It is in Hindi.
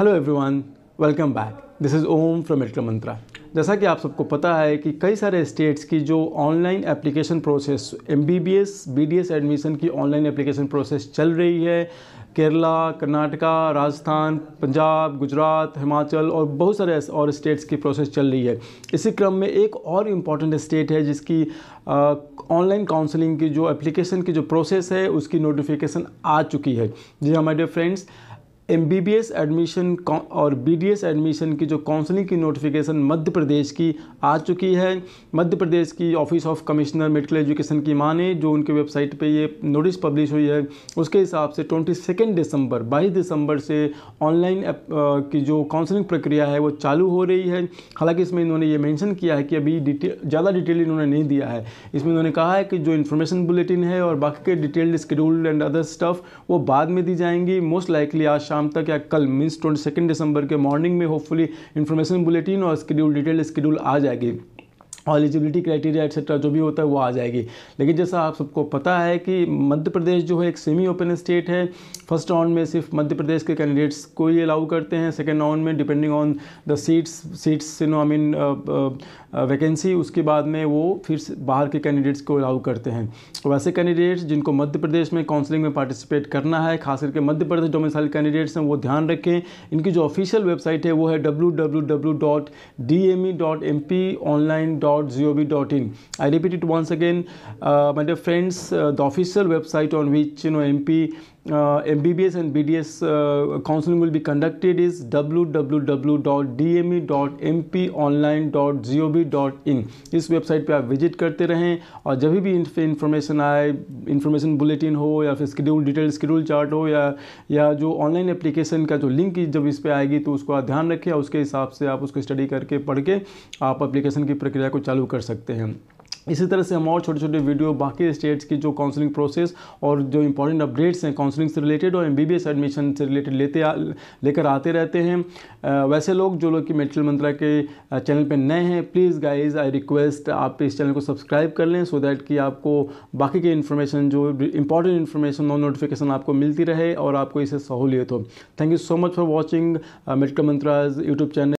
Hello everyone welcome back this is Om from medical Mantra जैसा कि आप सबको पता है कि कई सारे स्टेट्स की जो online application process M B B S B D S admission की ऑनलाइन एप्लीकेशन प्रोसेस चल रही है केरला कर्नाटका राजस्थान पंजाब गुजरात हिमाचल और बहुत सारे और स्टेट्स की प्रोसेस चल रही है इसी क्रम में एक और इम्पॉर्टेंट स्टेट है जिसकी ऑनलाइन काउंसलिंग की जो एप्लीकेशन की जो प्रोसेस है उसकी नोटिफिकेशन आ चुकी है जी हमारे डियर फ्रेंड्स एम एडमिशन और बी एडमिशन की जो काउंसलिंग की नोटिफिकेशन मध्य प्रदेश की आ चुकी है मध्य प्रदेश की office of commissioner medical education की माने जो उनके वेबसाइट पे ये नोटिस पब्लिश हुई है उसके हिसाब से ट्वेंटी सेकेंड दिसंबर बाईस दिसंबर से ऑनलाइन की जो काउंसलिंग प्रक्रिया है वो चालू हो रही है हालांकि इसमें इन्होंने ये मैंशन किया है कि अभी डिटेल ज़्यादा डिटेल इन्होंने नहीं दिया है इसमें इन्होंने कहा है कि जो इन्फॉर्मेशन बुलेटिन है और बाकी के detailed scheduled and other stuff वो बाद में दी जाएंगी मोस्ट लाइकली आज शाम तक या कल मीन्स ट्वेंटी सेकेंड दिसंबर के मॉर्निंग में होपफुली इन्फॉर्मेशन बुलेटिन और स्कड्यूल डिटेल स्कड्यूल आ जाएगी और एलिजिबिलिटी क्राइटेरिया एक्सेट्रा जो भी होता है वो आ जाएगी लेकिन जैसा आप सबको पता है कि मध्य प्रदेश जो है एक सेमी ओपन स्टेट है फर्स्ट राउंड में सिर्फ मध्य प्रदेश के कैंडिडेट्स को ही अलाउ करते हैं सेकेंड राउंड में depending on the seats seats no I mean vacancy उसके बाद में वो फिर बाहर के कैंडिडेट्स को अलाउ करते हैं वैसे तो कैंडिडेट्स जिनको मध्य प्रदेश में काउंसलिंग में पार्टिसिपेट करना है खास करके मध्य प्रदेश डोमिसाइल कैंडिडेट्स हैं वो ध्यान रखें इनकी जो ऑफिशियल वेबसाइट है वो है W W W dot D M E dot M P online dot Zob.in. i repeat it once again uh, my dear friends uh, the official website on which you know mp Uh, MBBS and BDS uh, counseling will be conducted is www.dme.mponline.gov.in इस वेबसाइट पे आप विजिट करते रहें और जब भी इन्फॉर्मेशन आए इन्फॉर्मेशन बुलेटिन हो या फिर स्कड्यूल डिटेल स्कड्यूल चार्ट हो या या जो ऑनलाइन एप्लीकेशन का जो लिंक जब इस पर आएगी तो उसको आप ध्यान रखें उसके हिसाब से आप उसको स्टडी करके पढ़ के आप एप्लीकेशन की प्रक्रिया को चालू कर सकते हैं इसी तरह से हम और छोटे छोटे वीडियो बाकी स्टेट्स की जो काउंसलिंग प्रोसेस और जो इंपॉर्टेंट अपडेट्स हैं काउंसलिंग से रिलेटेड और एमबीबीएस एडमिशन से रिलेटेड लेते लेकर आते रहते हैं आ, वैसे लोग जो लोग कि मेडिकल मंत्रा के चैनल पे नए हैं प्लीज़ गाइज आई रिक्वेस्ट आप इस चैनल को सब्सक्राइब कर लें सो दैट कि आपको बाकी की इन्फॉर्मेशन जो इंपॉर्टेंट इन्फॉर्मेशन और नोटिफिकेशन आपको मिलती रहे और आपको इसे सहूलियत हो thank you so much for watching medical Mantra's YouTube channel